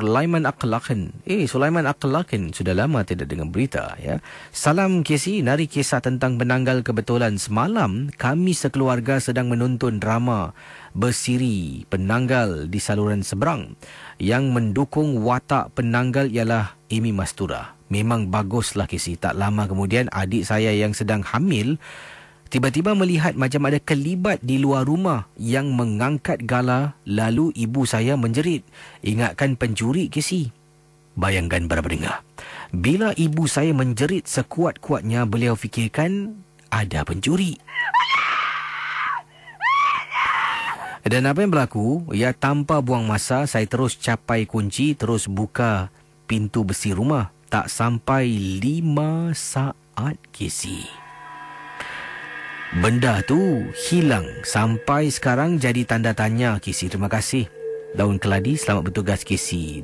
Sulaiman Akhlaqin. Eh, Sulaiman Akhlaqin sudah lama tidak dengar berita. Ya. Salam Casey, nari kisah tentang menanggal kebetulan. Semalam, kami sekeluarga sedang menonton drama bersiri penanggal di saluran seberang. Yang mendukung watak penanggal ialah Amy Mastura. Memang baguslah Casey. Tak lama kemudian, adik saya yang sedang hamil Tiba-tiba melihat macam ada kelibat di luar rumah yang mengangkat gala lalu ibu saya menjerit. Ingatkan pencuri kesi? Bayangkan berapa dengar. Bila ibu saya menjerit sekuat-kuatnya beliau fikirkan ada pencuri. Dan apa yang berlaku? Ya tanpa buang masa saya terus capai kunci terus buka pintu besi rumah. Tak sampai lima saat kesi benda tu hilang sampai sekarang jadi tanda tanya KC terima kasih daun keladi selamat bertugas KC